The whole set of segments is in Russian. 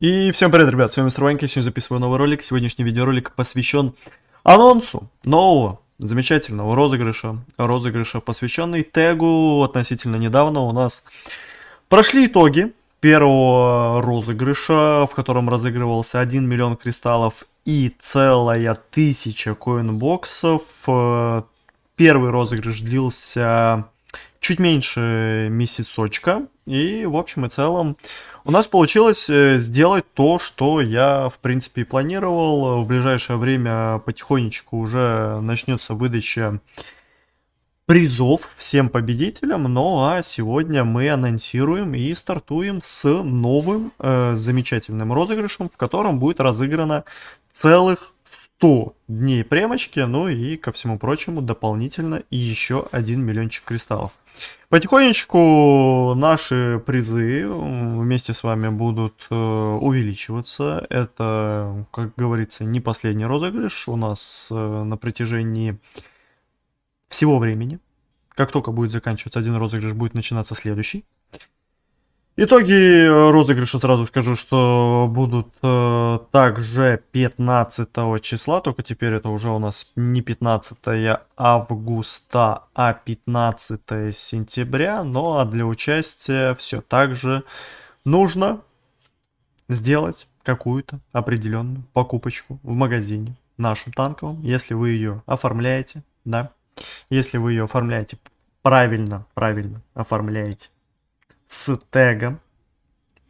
И всем привет, ребят, с вами Мистер Ванька, сегодня записываю новый ролик. Сегодняшний видеоролик посвящен анонсу нового замечательного розыгрыша. Розыгрыша, посвященный тегу относительно недавно у нас прошли итоги первого розыгрыша, в котором разыгрывался 1 миллион кристаллов и целая тысяча коинбоксов. Э, первый розыгрыш длился чуть меньше месяцочка, и, в общем и целом, у нас получилось э, сделать то, что я, в принципе, и планировал. В ближайшее время потихонечку уже начнется выдача призов всем победителям. Ну а сегодня мы анонсируем и стартуем с новым э, замечательным розыгрышем, в котором будет разыграно целых 100 дней премочки, ну и ко всему прочему дополнительно и еще 1 миллиончик кристаллов. Потихонечку наши призы вместе с вами будут э, увеличиваться. Это, как говорится, не последний розыгрыш. У нас э, на протяжении всего времени. Как только будет заканчиваться один розыгрыш, будет начинаться следующий. Итоги э, розыгрыша сразу скажу, что будут э, также 15 числа, только теперь это уже у нас не 15 августа, а 15 сентября. Ну а для участия все так же нужно сделать какую-то определенную покупочку в магазине нашем танковом, если вы ее оформляете, да, если вы ее оформляете правильно, правильно оформляете с тегом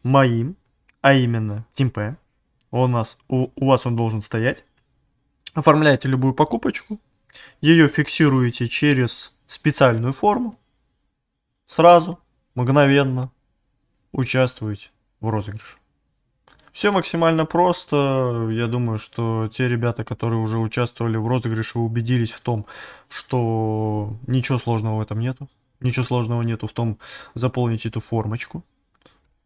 моим, а именно TeamP, у, нас, у, у вас он должен стоять. Оформляете любую покупочку, ее фиксируете через специальную форму, сразу, мгновенно участвуете в розыгрыше. Все максимально просто. Я думаю, что те ребята, которые уже участвовали в розыгрыше, убедились в том, что ничего сложного в этом нету. Ничего сложного нету в том заполнить эту формочку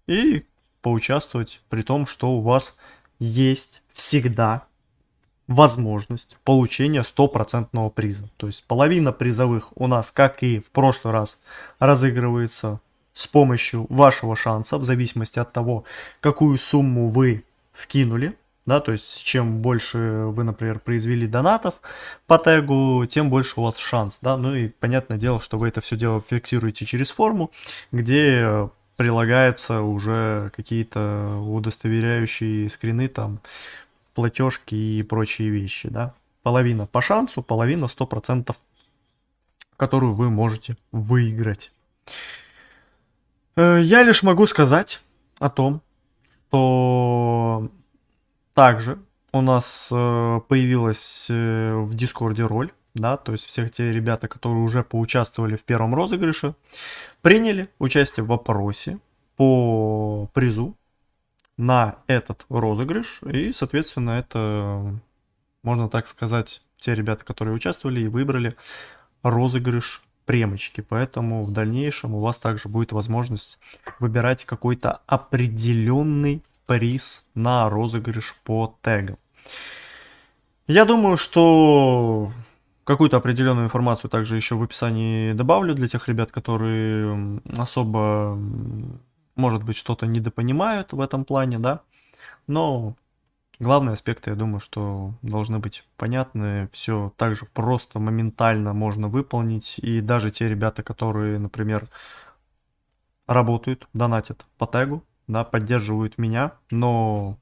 и поучаствовать, при том, что у вас есть всегда возможность получения стопроцентного приза. То есть половина призовых у нас, как и в прошлый раз, разыгрывается с помощью вашего шанса, в зависимости от того, какую сумму вы вкинули, да, то есть чем больше вы, например, произвели донатов по тегу, тем больше у вас шанс, да, ну и понятное дело, что вы это все дело фиксируете через форму, где прилагаются уже какие-то удостоверяющие скрины, там, платежки и прочие вещи, да. Половина по шансу, половина 100%, которую вы можете выиграть. Э, я лишь могу сказать о том, что также у нас э, появилась э, в Дискорде роль, да, то есть всех те ребята, которые уже поучаствовали в первом розыгрыше, приняли участие в опросе по призу на этот розыгрыш, и, соответственно, это, можно так сказать, те ребята, которые участвовали и выбрали розыгрыш премочки, поэтому в дальнейшем у вас также будет возможность выбирать какой-то определенный приз на розыгрыш по тегам. Я думаю, что какую-то определенную информацию также еще в описании добавлю для тех ребят, которые особо, может быть, что-то недопонимают в этом плане, да. Но Главные аспекты, я думаю, что должны быть понятны. Все так же просто, моментально можно выполнить. И даже те ребята, которые, например, работают, донатят по тегу, да, поддерживают меня, но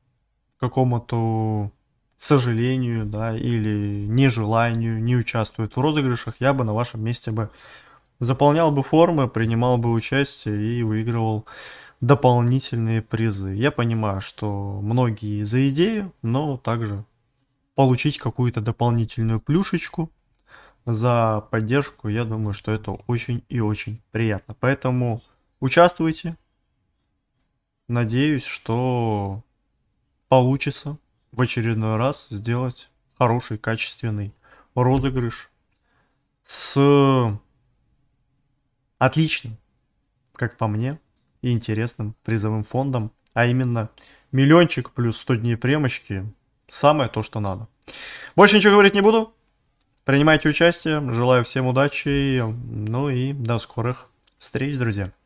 какому-то сожалению, да, или нежеланию, не участвуют в розыгрышах, я бы на вашем месте бы заполнял бы формы, принимал бы участие и выигрывал дополнительные призы. Я понимаю, что многие за идею, но также получить какую-то дополнительную плюшечку за поддержку, я думаю, что это очень и очень приятно. Поэтому участвуйте. Надеюсь, что получится в очередной раз сделать хороший, качественный розыгрыш с отличным, как по мне, и интересным призовым фондом, а именно миллиончик плюс 100 дней премочки. Самое то, что надо. Больше ничего говорить не буду. Принимайте участие. Желаю всем удачи. Ну и до скорых встреч, друзья.